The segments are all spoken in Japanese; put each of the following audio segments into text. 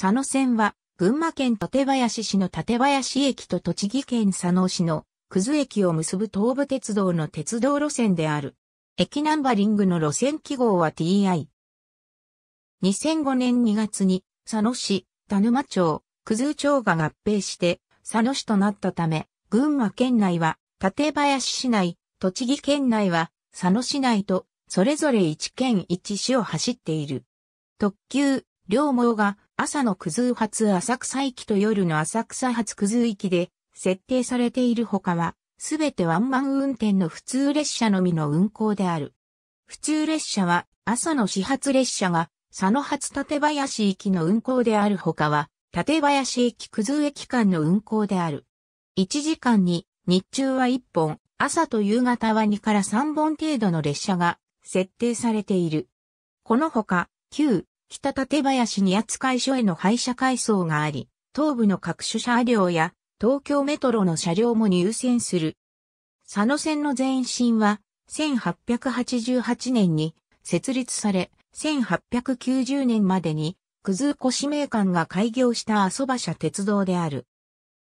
佐野線は、群馬県館林市の館林駅と栃木県佐野市の九頭駅を結ぶ東武鉄道の鉄道路線である。駅ナンバリングの路線記号は TI。2005年2月に佐野市、田沼町、九頭町が合併して佐野市となったため、群馬県内は館林市内、栃木県内は佐野市内とそれぞれ一県一市を走っている。特急、両毛が朝のクズー発浅草駅と夜の浅草発クズー駅で設定されているほかは、すべてワンマン運転の普通列車のみの運行である。普通列車は朝の始発列車が佐野発立林駅の運行であるほかは、立林駅クズ駅間の運行である。1時間に日中は1本、朝と夕方は2から3本程度の列車が設定されている。このほか、旧北立林に扱い所への廃車改装があり、東部の各種車両や東京メトロの車両も入線する。佐野線の前身は1888年に設立され、1890年までに、九頭古し名館が開業した阿蘇馬車鉄道である。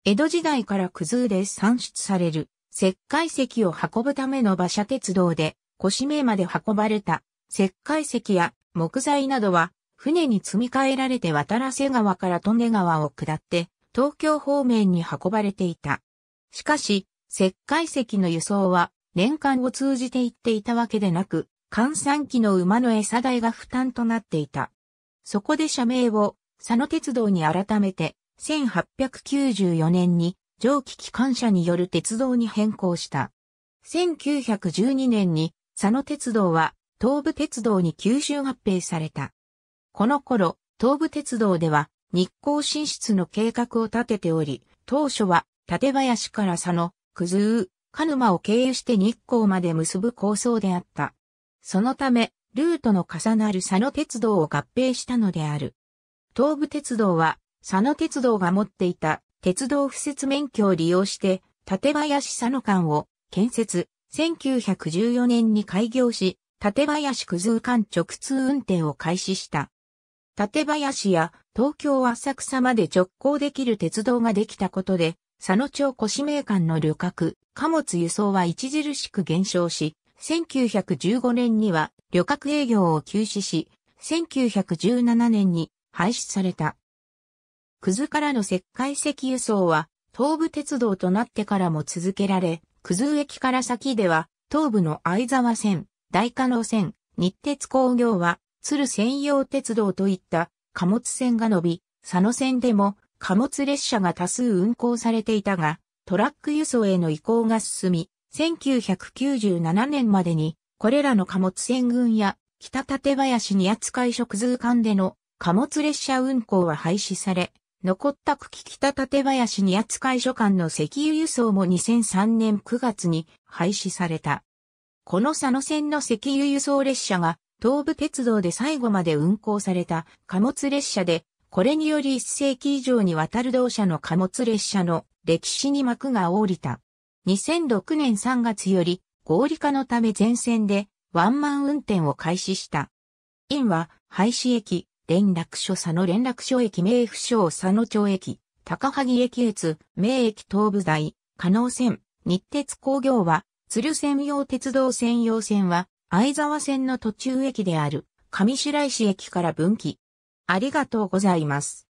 江戸時代から九頭で産出される石灰石を運ぶための馬車鉄道で、古し名まで運ばれた石灰石や木材などは船に積み替えられて渡瀬川から利根川を下って、東京方面に運ばれていた。しかし、石灰石の輸送は年間を通じていっていたわけでなく、換算機の馬の餌代が負担となっていた。そこで社名を佐野鉄道に改めて、1894年に蒸気機関車による鉄道に変更した。1912年に佐野鉄道は東武鉄道に吸収合併された。この頃、東武鉄道では日光進出の計画を立てており、当初は館林から佐野、九頭、鹿沼を経由して日光まで結ぶ構想であった。そのため、ルートの重なる佐野鉄道を合併したのである。東武鉄道は、佐野鉄道が持っていた鉄道敷設免許を利用して、館林佐野間を建設、1914年に開業し、館林九頭間直通運転を開始した。館林や東京浅草まで直行できる鉄道ができたことで、佐野町古名館の旅客、貨物輸送は著しく減少し、1915年には旅客営業を休止し、1917年に廃止された。くずからの石灰石輸送は東武鉄道となってからも続けられ、くず駅から先では東武の相沢線、大加納線、日鉄工業は鶴専用鉄道といった貨物線が伸び、佐野線でも貨物列車が多数運行されていたが、トラック輸送への移行が進み、1997年までに、これらの貨物船群や北立林に扱い食通間での貨物列車運行は廃止され、残った区北立林に扱い所間の石油輸送も2003年9月に廃止された。この佐野線の石油輸送列車が東武鉄道で最後まで運行された貨物列車で、これにより一世紀以上にわたる同社の貨物列車の歴史に幕が下りた。2006年3月より合理化のため全線でワンマン運転を開始した。院は廃止駅、連絡所佐野連絡所駅名府省佐野町駅、高萩駅越、名駅東部台、加納線、日鉄工業は、鶴専用鉄道専用線は、相沢線の途中駅である上白石駅から分岐。ありがとうございます。